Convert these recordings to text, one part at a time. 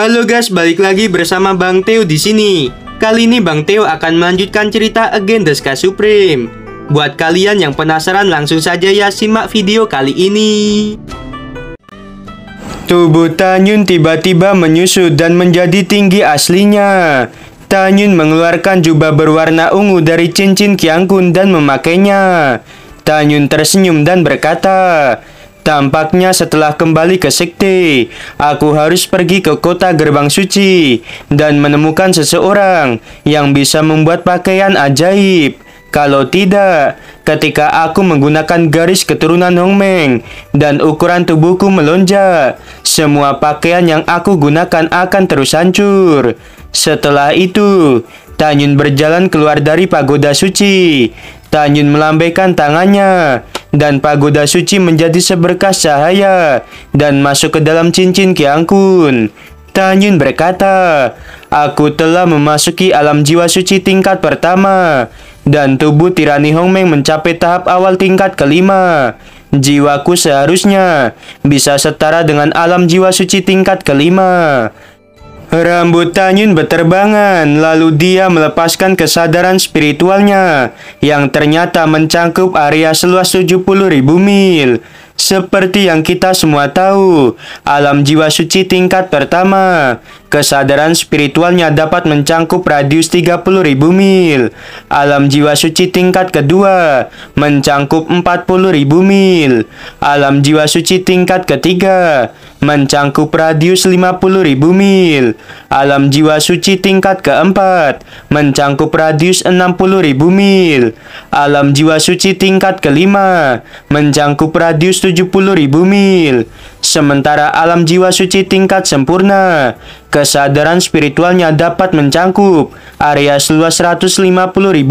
Halo guys, balik lagi bersama Bang Teo di sini. Kali ini Bang Teo akan melanjutkan cerita Again the Sky Supreme. Buat kalian yang penasaran langsung saja ya simak video kali ini. Tubuh Tanyun tiba-tiba menyusut dan menjadi tinggi aslinya. Tanyun mengeluarkan jubah berwarna ungu dari cincin Kiangkun dan memakainya. Tanyun tersenyum dan berkata, Tampaknya setelah kembali ke sekte, aku harus pergi ke kota gerbang suci dan menemukan seseorang yang bisa membuat pakaian ajaib. Kalau tidak, ketika aku menggunakan garis keturunan Hong Meng dan ukuran tubuhku melonjak, semua pakaian yang aku gunakan akan terus hancur. Setelah itu, Tanyun berjalan keluar dari pagoda suci. Tanyun melambaikan tangannya dan pagoda suci menjadi seberkas cahaya dan masuk ke dalam cincin Kiang Kun. Tanyun berkata, Aku telah memasuki alam jiwa suci tingkat pertama, dan tubuh tirani Hong Meng mencapai tahap awal tingkat kelima. Jiwaku seharusnya bisa setara dengan alam jiwa suci tingkat kelima. Rambut Tanyun berterbangan, lalu dia melepaskan kesadaran spiritualnya yang ternyata mencangkup area seluas 70.000 mil. Seperti yang kita semua tahu, alam jiwa suci tingkat pertama, kesadaran spiritualnya dapat mencangkup radius 30.000 mil. Alam jiwa suci tingkat kedua, mencangkup 40.000 mil. Alam jiwa suci tingkat ketiga, mencangkup radius 50.000 mil. Alam jiwa suci tingkat keempat, mencangkup radius 60.000 mil. Alam jiwa suci tingkat kelima, mencangkup radius 70.000 mil. Sementara alam jiwa suci tingkat sempurna, kesadaran spiritualnya dapat mencangkup area seluas 150.000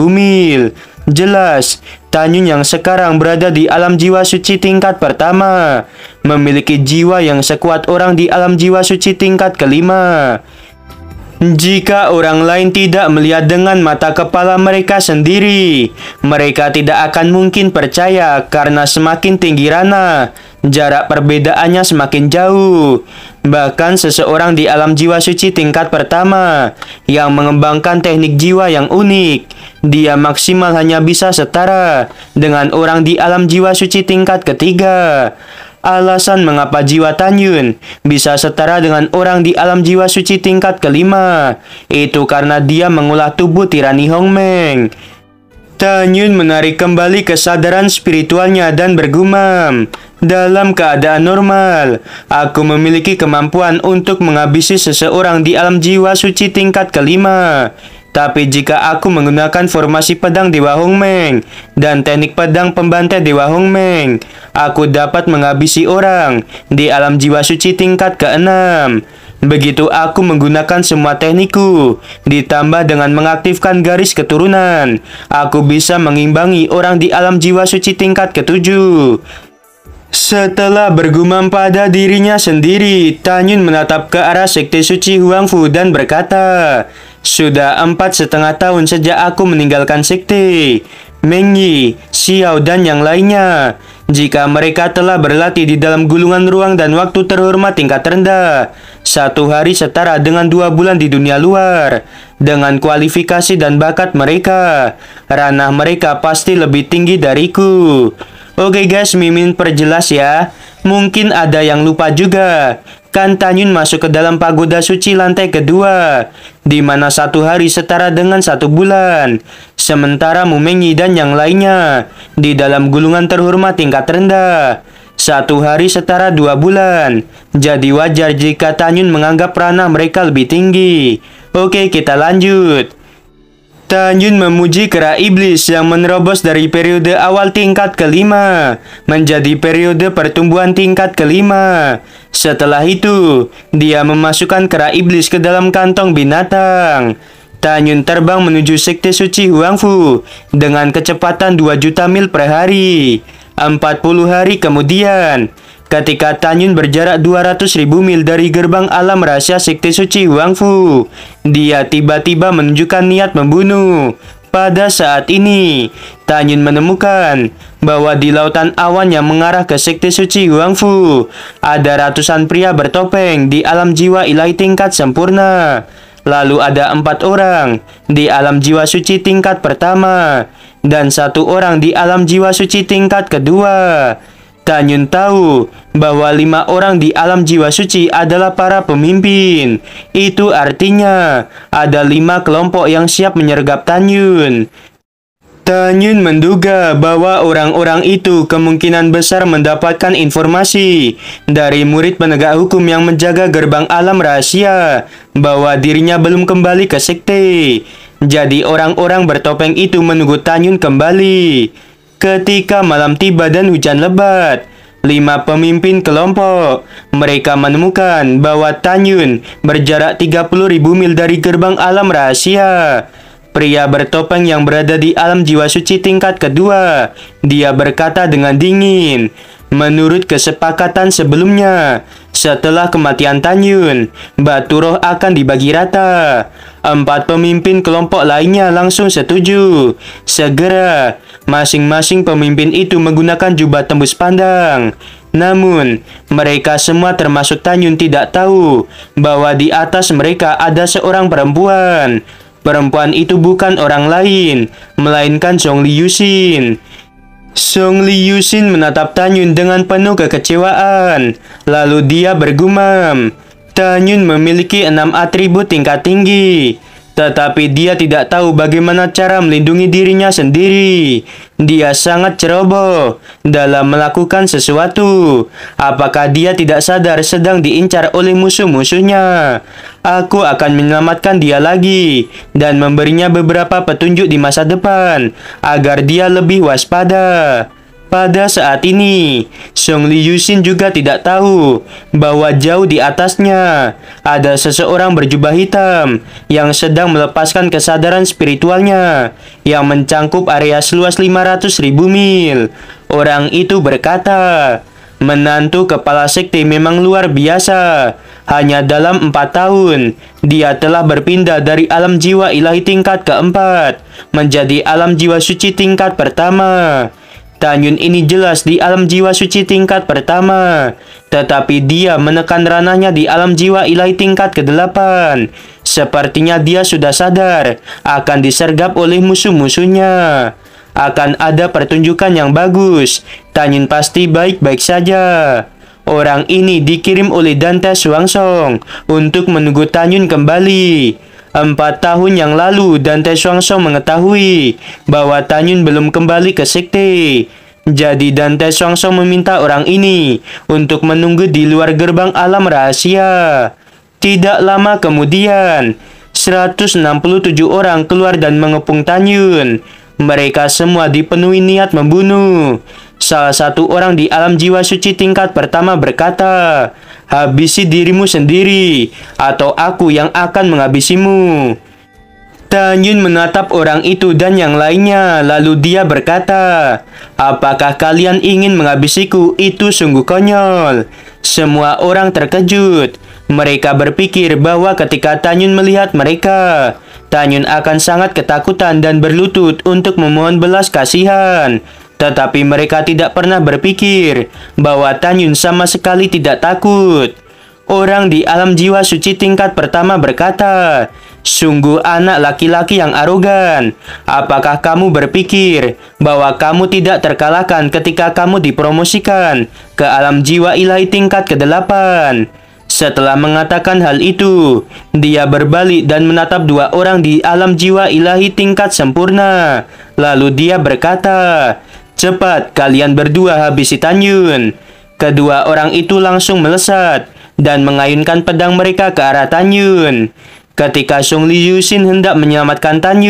mil. Jelas, Tanyun yang sekarang berada di alam jiwa suci tingkat pertama, memiliki jiwa yang sekuat orang di alam jiwa suci tingkat kelima. Jika orang lain tidak melihat dengan mata kepala mereka sendiri, mereka tidak akan mungkin percaya karena semakin tinggi Rana, jarak perbedaannya semakin jauh. Bahkan seseorang di alam jiwa suci tingkat pertama yang mengembangkan teknik jiwa yang unik, dia maksimal hanya bisa setara dengan orang di alam jiwa suci tingkat ketiga. Alasan mengapa jiwa Tanyun bisa setara dengan orang di alam jiwa suci tingkat kelima itu karena dia mengolah tubuh tirani Hong Meng. Tanyun menarik kembali kesadaran spiritualnya dan bergumam, dalam keadaan normal, aku memiliki kemampuan untuk menghabisi seseorang di alam jiwa suci tingkat kelima. Tapi jika aku menggunakan formasi pedang Dewa Meng dan teknik pedang pembantai Dewa Meng, aku dapat menghabisi orang di alam jiwa suci tingkat ke-6. Begitu aku menggunakan semua teknikku, ditambah dengan mengaktifkan garis keturunan, aku bisa mengimbangi orang di alam jiwa suci tingkat ketujuh. Setelah bergumam pada dirinya sendiri, Tanyun menatap ke arah sekte suci Huangfu dan berkata, sudah empat setengah tahun sejak aku meninggalkan sekte. Mengyi, Xiao dan yang lainnya. Jika mereka telah berlatih di dalam gulungan ruang dan waktu terhormat tingkat rendah, satu hari setara dengan dua bulan di dunia luar. Dengan kualifikasi dan bakat mereka, ranah mereka pasti lebih tinggi dariku. Oke guys, Mimin perjelas ya. Mungkin ada yang lupa juga. Kan Tanyun masuk ke dalam pagoda suci lantai kedua, di mana satu hari setara dengan satu bulan. Sementara Mumengyi dan yang lainnya di dalam gulungan terhormat tingkat rendah. Satu hari setara dua bulan. Jadi wajar jika Tanyun menganggap ranah mereka lebih tinggi. Oke, kita lanjut. Tanjun memuji kera iblis yang menerobos dari periode awal tingkat kelima menjadi periode pertumbuhan tingkat kelima. Setelah itu, dia memasukkan kera iblis ke dalam kantong binatang. Yun terbang menuju sekte suci Huangfu dengan kecepatan 2 juta mil per hari. 40 hari kemudian, ketika Tanyun berjarak 200.000 mil dari gerbang alam rahasia Sekte Suci Wangfu. Dia tiba-tiba menunjukkan niat membunuh. Pada saat ini, Tanyun menemukan bahwa di lautan awan yang mengarah ke Sekte Suci Wangfu, ada ratusan pria bertopeng di alam jiwa ilahi tingkat sempurna. Lalu ada empat orang di alam jiwa suci tingkat pertama dan satu orang di alam jiwa suci tingkat kedua. Yun tahu bahwa lima orang di alam jiwa suci adalah para pemimpin. Itu artinya ada lima kelompok yang siap menyergap Tanyun. Tanyun menduga bahwa orang-orang itu kemungkinan besar mendapatkan informasi dari murid penegak hukum yang menjaga gerbang alam rahasia bahwa dirinya belum kembali ke sekte. Jadi orang-orang bertopeng itu menunggu Tanyun kembali. Ketika malam tiba dan hujan lebat, lima pemimpin kelompok. Mereka menemukan bahwa Tanyun berjarak 30.000 mil dari gerbang alam rahasia. Pria bertopeng yang berada di alam jiwa suci tingkat kedua. Dia berkata dengan dingin, menurut kesepakatan sebelumnya, setelah kematian Tan Yun, roh akan dibagi rata. Empat pemimpin kelompok lainnya langsung setuju. Segera, masing-masing pemimpin itu menggunakan jubah tembus pandang. Namun, mereka semua termasuk Tan Yun tidak tahu bahwa di atas mereka ada seorang perempuan. Perempuan itu bukan orang lain, melainkan Zhong Yushin. Song Liushin menatap Tanyun dengan penuh kekecewaan. Lalu dia bergumam. Tanyun memiliki enam atribut tingkat tinggi. Tetapi dia tidak tahu bagaimana cara melindungi dirinya sendiri. Dia sangat ceroboh dalam melakukan sesuatu. Apakah dia tidak sadar sedang diincar oleh musuh-musuhnya? Aku akan menyelamatkan dia lagi dan memberinya beberapa petunjuk di masa depan agar dia lebih waspada. Pada saat ini, Song Liyushin juga tidak tahu bahwa jauh di atasnya ada seseorang berjubah hitam yang sedang melepaskan kesadaran spiritualnya yang mencangkup area seluas 500 ribu mil. Orang itu berkata, Menantu kepala sekte memang luar biasa. Hanya dalam empat tahun, dia telah berpindah dari alam jiwa ilahi tingkat keempat menjadi alam jiwa suci tingkat pertama. Tanyun ini jelas di alam jiwa suci tingkat pertama, tetapi dia menekan ranahnya di alam jiwa ilahi tingkat ke-8. Sepertinya dia sudah sadar akan disergap oleh musuh-musuhnya. Akan ada pertunjukan yang bagus, Tanyun pasti baik-baik saja. Orang ini dikirim oleh Dante Suangsong untuk menunggu Tanyun kembali empat tahun yang lalu Dante Taeswangsong mengetahui bahwa Tanyun belum kembali ke sekte. Jadi Dante Taeswangsong meminta orang ini untuk menunggu di luar gerbang alam rahasia. Tidak lama kemudian, 167 orang keluar dan mengepung Tanyun. Mereka semua dipenuhi niat membunuh. Salah satu orang di alam jiwa suci tingkat pertama berkata, habisi dirimu sendiri, atau aku yang akan menghabisimu. Tanyun menatap orang itu dan yang lainnya, lalu dia berkata, Apakah kalian ingin menghabisiku? Itu sungguh konyol. Semua orang terkejut. Mereka berpikir bahwa ketika Tanyun melihat mereka, Tanyun akan sangat ketakutan dan berlutut untuk memohon belas kasihan. Tetapi mereka tidak pernah berpikir bahwa Tan Yun sama sekali tidak takut. Orang di alam jiwa suci tingkat pertama berkata, Sungguh anak laki-laki yang arogan. Apakah kamu berpikir bahwa kamu tidak terkalahkan ketika kamu dipromosikan ke alam jiwa ilahi tingkat ke-8? Setelah mengatakan hal itu, dia berbalik dan menatap dua orang di alam jiwa ilahi tingkat sempurna. Lalu dia berkata, Cepat, kalian berdua habisi Tan Kedua orang itu langsung melesat dan mengayunkan pedang mereka ke arah Tan Ketika Sung Li Yuxin hendak menyelamatkan Tan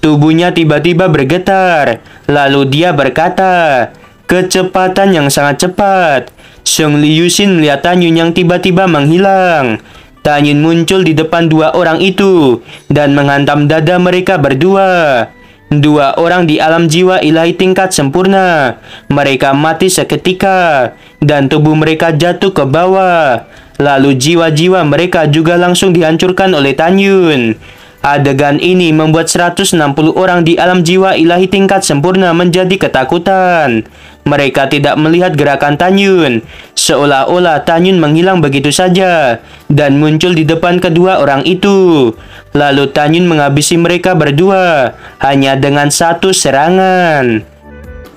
tubuhnya tiba-tiba bergetar. Lalu dia berkata, kecepatan yang sangat cepat. Sung Li Yuxin melihat Tan yang tiba-tiba menghilang. Tan muncul di depan dua orang itu dan menghantam dada mereka berdua. Dua orang di alam jiwa ilahi tingkat sempurna. Mereka mati seketika dan tubuh mereka jatuh ke bawah. Lalu jiwa-jiwa mereka juga langsung dihancurkan oleh Tanyun. Adegan ini membuat 160 orang di alam jiwa ilahi tingkat sempurna menjadi ketakutan. Mereka tidak melihat gerakan Tanyun, seolah-olah Tanyun menghilang begitu saja dan muncul di depan kedua orang itu. Lalu Tanyun menghabisi mereka berdua hanya dengan satu serangan.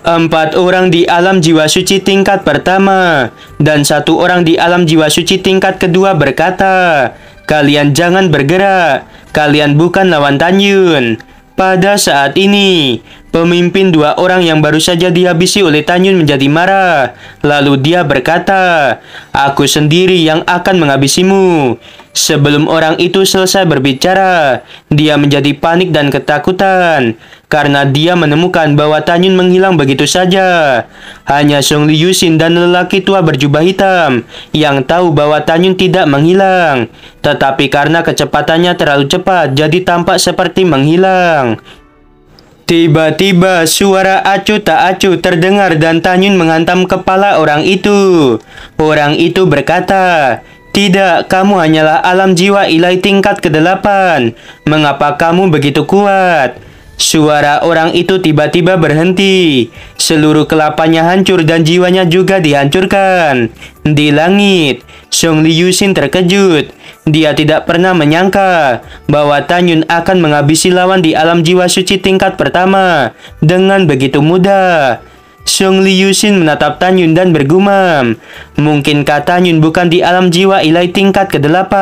Empat orang di alam jiwa suci tingkat pertama dan satu orang di alam jiwa suci tingkat kedua berkata, Kalian jangan bergerak. Kalian bukan lawan Tanyun. Pada saat ini, Pemimpin dua orang yang baru saja dihabisi oleh Tanyun menjadi marah. Lalu dia berkata, Aku sendiri yang akan menghabisimu. Sebelum orang itu selesai berbicara, dia menjadi panik dan ketakutan karena dia menemukan bahwa Tanyun menghilang begitu saja. Hanya Song Xin dan lelaki tua berjubah hitam yang tahu bahwa Tanyun tidak menghilang. Tetapi karena kecepatannya terlalu cepat, jadi tampak seperti menghilang. Tiba-tiba suara acu tak acu terdengar dan Tanyun menghantam kepala orang itu. Orang itu berkata, tidak, kamu hanyalah alam jiwa ilai tingkat ke-8. Mengapa kamu begitu kuat? Suara orang itu tiba-tiba berhenti. Seluruh kelapanya hancur dan jiwanya juga dihancurkan. Di langit, Song Liusin terkejut. Dia tidak pernah menyangka bahwa Tan Yun akan menghabisi lawan di alam jiwa suci tingkat pertama dengan begitu mudah. Song Liusin menatap Tan Yun dan bergumam, mungkinkah Yun bukan di alam jiwa ilai tingkat ke-8?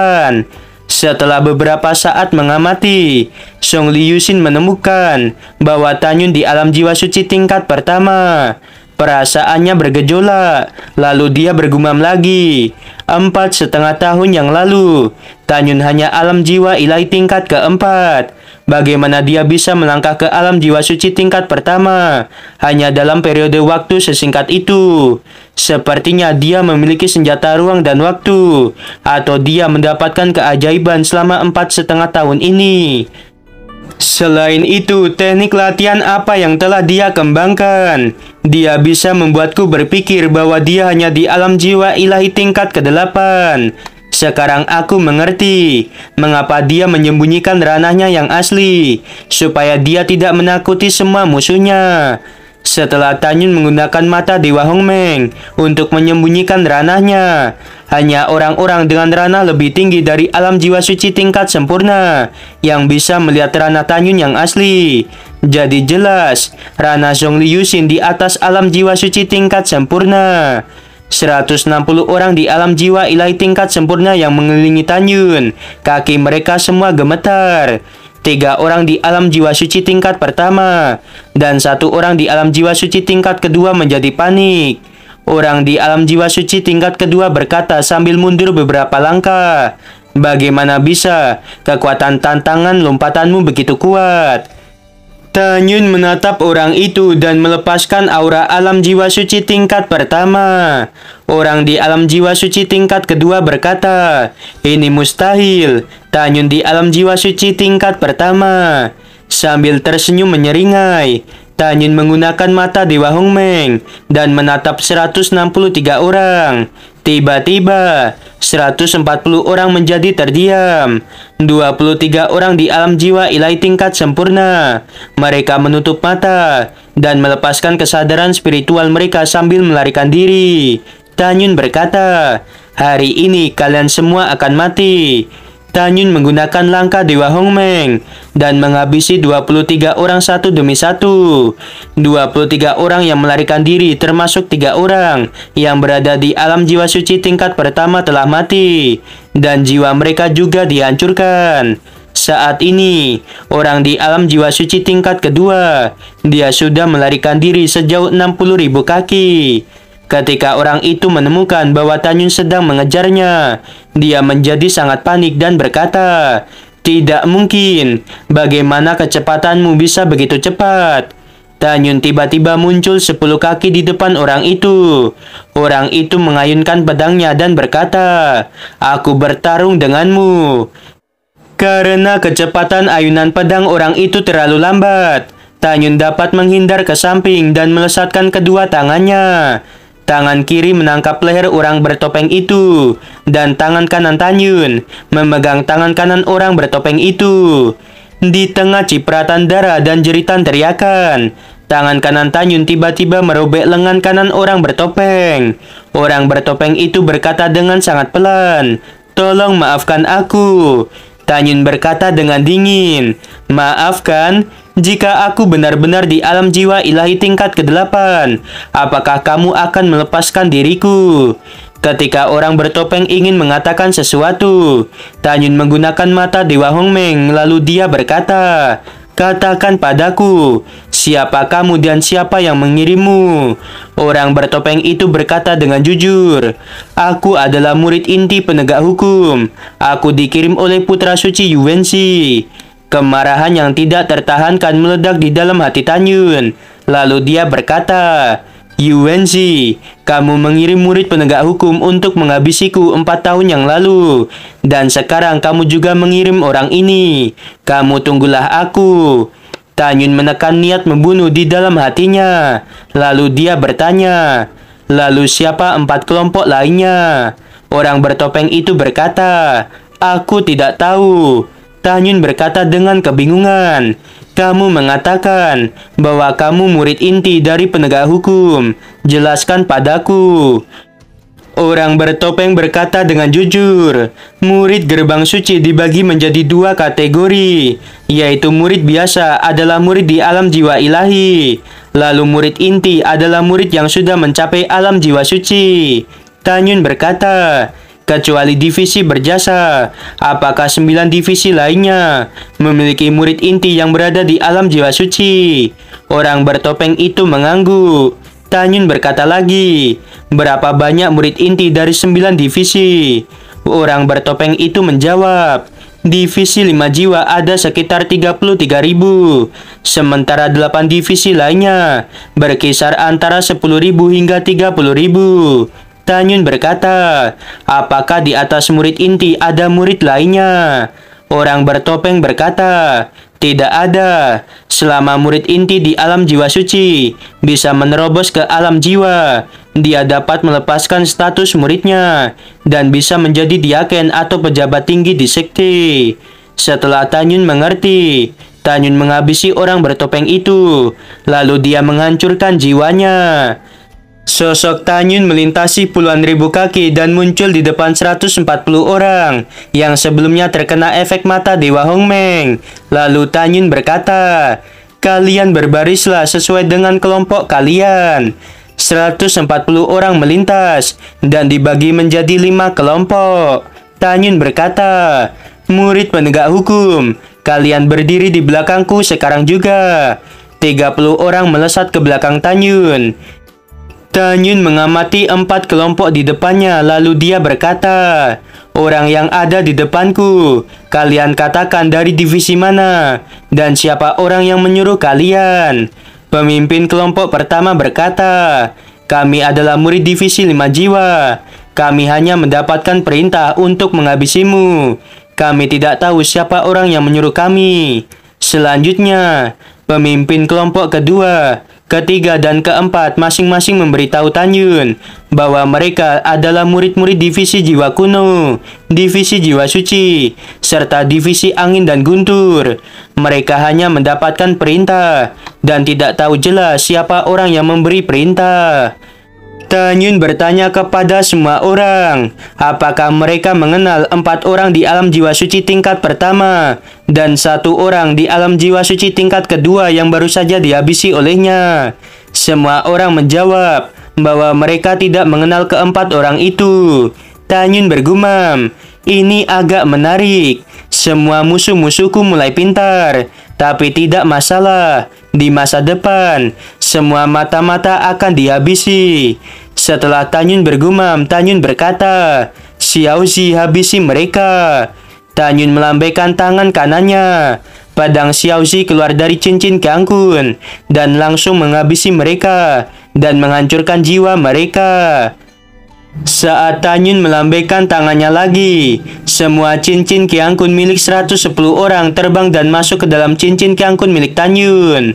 Setelah beberapa saat mengamati, Song Liusin menemukan bahwa Tan Yun di alam jiwa suci tingkat pertama. Perasaannya bergejolak. Lalu dia bergumam lagi. Empat setengah tahun yang lalu, Tanyun hanya alam jiwa ilahi tingkat keempat. Bagaimana dia bisa melangkah ke alam jiwa suci tingkat pertama hanya dalam periode waktu sesingkat itu? Sepertinya dia memiliki senjata ruang dan waktu, atau dia mendapatkan keajaiban selama empat setengah tahun ini. Selain itu, teknik latihan apa yang telah dia kembangkan? Dia bisa membuatku berpikir bahwa dia hanya di alam jiwa ilahi tingkat ke-8. Sekarang aku mengerti mengapa dia menyembunyikan ranahnya yang asli, supaya dia tidak menakuti semua musuhnya setelah Tanyun menggunakan mata Dewa Meng untuk menyembunyikan ranahnya. Hanya orang-orang dengan ranah lebih tinggi dari alam jiwa suci tingkat sempurna yang bisa melihat ranah Tanyun yang asli. Jadi jelas, ranah Song Xin di atas alam jiwa suci tingkat sempurna. 160 orang di alam jiwa ilahi tingkat sempurna yang mengelilingi Tanyun. Kaki mereka semua gemetar tiga orang di alam jiwa suci tingkat pertama, dan satu orang di alam jiwa suci tingkat kedua menjadi panik. Orang di alam jiwa suci tingkat kedua berkata sambil mundur beberapa langkah, Bagaimana bisa? Kekuatan tantangan lompatanmu begitu kuat. Tanyun menatap orang itu dan melepaskan aura alam jiwa suci tingkat pertama. Orang di alam jiwa suci tingkat kedua berkata, Ini mustahil, Tanyun di alam jiwa suci tingkat pertama. Sambil tersenyum menyeringai, Tanyun menggunakan mata Dewa Meng dan menatap 163 orang. Tiba-tiba, 140 orang menjadi terdiam. 23 orang di alam jiwa ilai tingkat sempurna. Mereka menutup mata dan melepaskan kesadaran spiritual mereka sambil melarikan diri. Tanyun berkata, "Hari ini kalian semua akan mati." Tanyun menggunakan langkah Dewa Meng dan menghabisi 23 orang satu demi satu. 23 orang yang melarikan diri termasuk tiga orang yang berada di alam jiwa suci tingkat pertama telah mati dan jiwa mereka juga dihancurkan. Saat ini, orang di alam jiwa suci tingkat kedua, dia sudah melarikan diri sejauh 60.000 kaki. Ketika orang itu menemukan bahwa Tanyun sedang mengejarnya, dia menjadi sangat panik dan berkata, "Tidak mungkin. Bagaimana kecepatanmu bisa begitu cepat?" Tanyun tiba-tiba muncul sepuluh kaki di depan orang itu. Orang itu mengayunkan pedangnya dan berkata, "Aku bertarung denganmu." Karena kecepatan ayunan pedang orang itu terlalu lambat, Tanyun dapat menghindar ke samping dan melesatkan kedua tangannya. Tangan kiri menangkap leher orang bertopeng itu, dan tangan kanan Tanyun memegang tangan kanan orang bertopeng itu. Di tengah cipratan darah dan jeritan teriakan, tangan kanan Tanyun tiba-tiba merobek lengan kanan orang bertopeng. Orang bertopeng itu berkata dengan sangat pelan, Tolong maafkan aku. Tanyun berkata dengan dingin, Maafkan, jika aku benar-benar di alam jiwa ilahi tingkat ke-8, apakah kamu akan melepaskan diriku? Ketika orang bertopeng ingin mengatakan sesuatu, Tanyun menggunakan mata Dewa Hongmeng lalu dia berkata, Katakan padaku, siapa kamu dan siapa yang mengirimmu? Orang bertopeng itu berkata dengan jujur, Aku adalah murid inti penegak hukum. Aku dikirim oleh putra suci Yuwensi. Kemarahan yang tidak tertahankan meledak di dalam hati Tanyun. Lalu dia berkata, Yuwenzi, kamu mengirim murid penegak hukum untuk menghabisiku empat tahun yang lalu, dan sekarang kamu juga mengirim orang ini. Kamu tunggulah aku. Tanyun menekan niat membunuh di dalam hatinya. Lalu dia bertanya, lalu siapa empat kelompok lainnya? Orang bertopeng itu berkata, aku tidak tahu. Tanyun berkata dengan kebingungan. Kamu mengatakan bahwa kamu murid inti dari penegak hukum. Jelaskan padaku. Orang bertopeng berkata dengan jujur, murid gerbang suci dibagi menjadi dua kategori, yaitu murid biasa adalah murid di alam jiwa ilahi, lalu murid inti adalah murid yang sudah mencapai alam jiwa suci. Tanyun berkata, kecuali divisi berjasa. Apakah sembilan divisi lainnya memiliki murid inti yang berada di alam jiwa suci? Orang bertopeng itu mengangguk. Tanyun berkata lagi, berapa banyak murid inti dari sembilan divisi? Orang bertopeng itu menjawab, divisi lima jiwa ada sekitar ribu, sementara delapan divisi lainnya berkisar antara ribu hingga ribu. Tanyun berkata, Apakah di atas murid inti ada murid lainnya? Orang bertopeng berkata, tidak ada. Selama murid inti di alam jiwa suci bisa menerobos ke alam jiwa, dia dapat melepaskan status muridnya dan bisa menjadi diaken atau pejabat tinggi di sekte. Setelah Tanyun mengerti, Tanyun menghabisi orang bertopeng itu, lalu dia menghancurkan jiwanya. Sosok Tanyun melintasi puluhan ribu kaki dan muncul di depan 140 orang yang sebelumnya terkena efek mata Dewa Hong Meng. Lalu Tanyun berkata, "Kalian berbarislah sesuai dengan kelompok kalian." 140 orang melintas dan dibagi menjadi lima kelompok. Tanyun berkata, "Murid penegak hukum, kalian berdiri di belakangku sekarang juga." 30 orang melesat ke belakang Tanyun. Tanyun mengamati empat kelompok di depannya lalu dia berkata, Orang yang ada di depanku, kalian katakan dari divisi mana, dan siapa orang yang menyuruh kalian. Pemimpin kelompok pertama berkata, Kami adalah murid divisi lima jiwa. Kami hanya mendapatkan perintah untuk menghabisimu. Kami tidak tahu siapa orang yang menyuruh kami. Selanjutnya, pemimpin kelompok kedua ketiga, dan keempat masing-masing memberitahu Tanyun bahwa mereka adalah murid-murid divisi jiwa kuno, divisi jiwa suci, serta divisi angin dan guntur. Mereka hanya mendapatkan perintah dan tidak tahu jelas siapa orang yang memberi perintah. Tanyun bertanya kepada semua orang, apakah mereka mengenal empat orang di alam jiwa suci tingkat pertama dan satu orang di alam jiwa suci tingkat kedua yang baru saja dihabisi olehnya. Semua orang menjawab bahwa mereka tidak mengenal keempat orang itu. Tanyun bergumam, ini agak menarik. Semua musuh-musuhku mulai pintar, tapi tidak masalah. Di masa depan, semua mata-mata akan dihabisi. Setelah Tanyun bergumam, Tanyun berkata, Xiaozi habisi mereka. Tan Yun melambaikan tangan kanannya. Padang Xiaozi keluar dari cincin Kun dan langsung menghabisi mereka dan menghancurkan jiwa mereka. Saat Tanyun melambaikan tangannya lagi, semua cincin Kiang Kun milik 110 orang terbang dan masuk ke dalam cincin Kiang Kun milik Tanyun.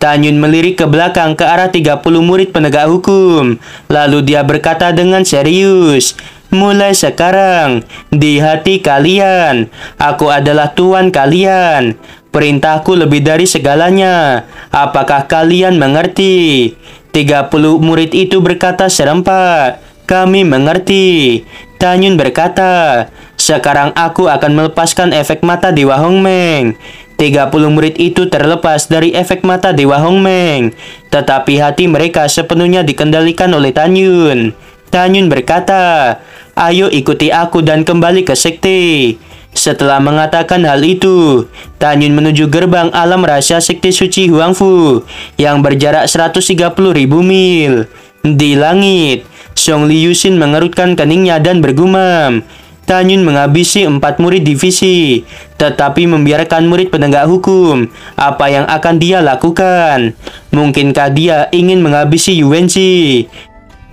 Tanyun melirik ke belakang ke arah 30 murid penegak hukum. Lalu dia berkata dengan serius, Mulai sekarang, di hati kalian, aku adalah tuan kalian. Perintahku lebih dari segalanya. Apakah kalian mengerti? 30 murid itu berkata serempak, kami mengerti. Tanyun berkata, sekarang aku akan melepaskan efek mata Dewa Hongmeng. 30 murid itu terlepas dari efek mata Dewa Meng, tetapi hati mereka sepenuhnya dikendalikan oleh Tanyun. Tanyun berkata, ayo ikuti aku dan kembali ke sekte. Setelah mengatakan hal itu, Tan Yun menuju gerbang alam rahasia sekte suci Huangfu yang berjarak 130 ribu mil. Di langit, Song Liusin mengerutkan keningnya dan bergumam. Tan Yun menghabisi empat murid divisi, tetapi membiarkan murid penegak hukum. Apa yang akan dia lakukan? Mungkinkah dia ingin menghabisi Yuan Shi?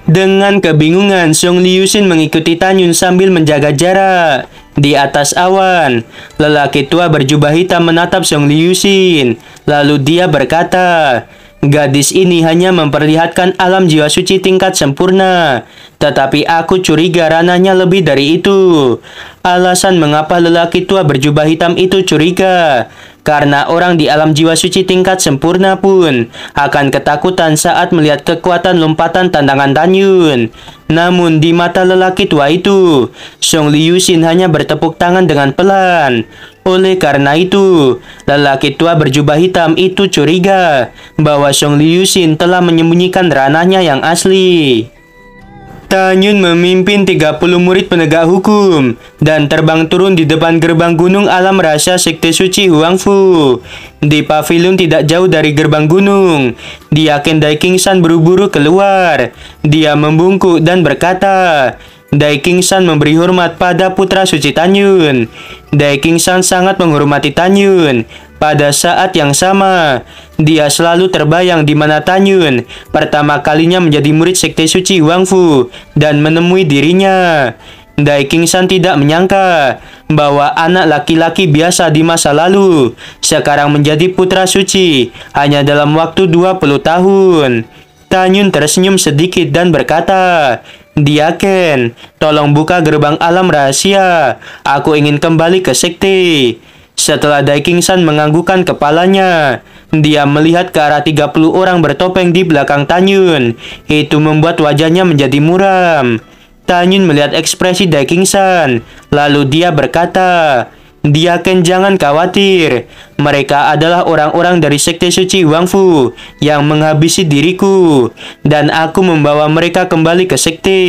Dengan kebingungan, Song Liuxin mengikuti Tan Yun sambil menjaga jarak. Di atas awan, lelaki tua berjubah hitam menatap Song Liuxin. Lalu dia berkata, Gadis ini hanya memperlihatkan alam jiwa suci tingkat sempurna, tetapi aku curiga ranahnya lebih dari itu. Alasan mengapa lelaki tua berjubah hitam itu curiga karena orang di alam jiwa suci tingkat sempurna pun akan ketakutan saat melihat kekuatan lompatan tantangan Tanyun. Namun di mata lelaki tua itu, Song Xin hanya bertepuk tangan dengan pelan. Oleh karena itu, lelaki tua berjubah hitam itu curiga bahwa Song Xin telah menyembunyikan ranahnya yang asli. Tanyun memimpin 30 murid penegak hukum dan terbang turun di depan gerbang gunung alam rahasia sekte suci Huangfu. Di pavilion tidak jauh dari gerbang gunung, Diaken King san buru-buru keluar. Dia membungkuk dan berkata, King san memberi hormat pada putra suci Tanyun. King san sangat menghormati Tanyun. Pada saat yang sama, dia selalu terbayang di mana Tanyun pertama kalinya menjadi murid sekte suci Wangfu dan menemui dirinya. Dai San tidak menyangka bahwa anak laki-laki biasa di masa lalu sekarang menjadi putra suci hanya dalam waktu 20 tahun. Tanyun tersenyum sedikit dan berkata, "Dia ken, tolong buka gerbang alam rahasia. Aku ingin kembali ke sekte. Setelah Daikingsan menganggukkan kepalanya, dia melihat ke arah 30 orang bertopeng di belakang Tanyun. Itu membuat wajahnya menjadi muram. Tanyun melihat ekspresi Daikingsan, lalu dia berkata, dia Ken jangan khawatir. Mereka adalah orang-orang dari sekte suci Wangfu yang menghabisi diriku dan aku membawa mereka kembali ke sekte.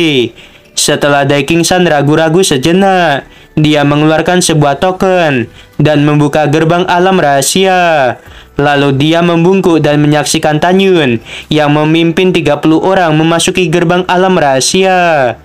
Setelah Daikingsan ragu-ragu sejenak, dia mengeluarkan sebuah token dan membuka gerbang alam rahasia. Lalu dia membungkuk dan menyaksikan Tanyun yang memimpin 30 orang memasuki gerbang alam rahasia.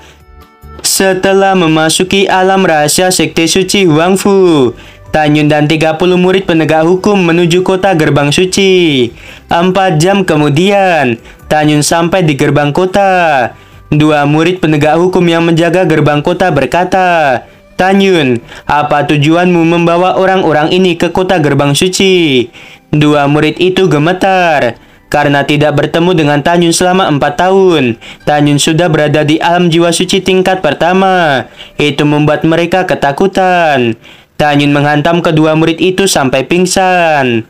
Setelah memasuki alam rahasia Sekte Suci Huangfu, Tanyun dan 30 murid penegak hukum menuju kota gerbang suci. empat jam kemudian, Tanyun sampai di gerbang kota. Dua murid penegak hukum yang menjaga gerbang kota berkata, Tanyun, apa tujuanmu membawa orang-orang ini ke kota gerbang suci? Dua murid itu gemetar karena tidak bertemu dengan Tanyun selama empat tahun. Tanyun sudah berada di alam jiwa suci tingkat pertama. Itu membuat mereka ketakutan. Tanyun menghantam kedua murid itu sampai pingsan.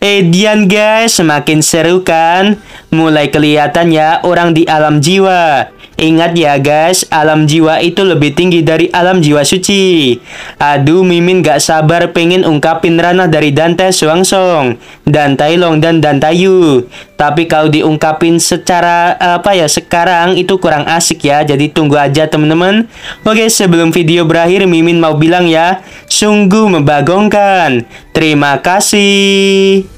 Edian eh, guys, semakin seru kan? Mulai kelihatan ya orang di alam jiwa. Ingat ya guys, alam jiwa itu lebih tinggi dari alam jiwa suci. Aduh, Mimin gak sabar pengen ungkapin ranah dari Dante Song, dan Long dan Dantayu. Tapi kalau diungkapin secara apa ya sekarang itu kurang asik ya. Jadi tunggu aja teman-teman. Oke, sebelum video berakhir Mimin mau bilang ya, sungguh membagongkan. Terima kasih.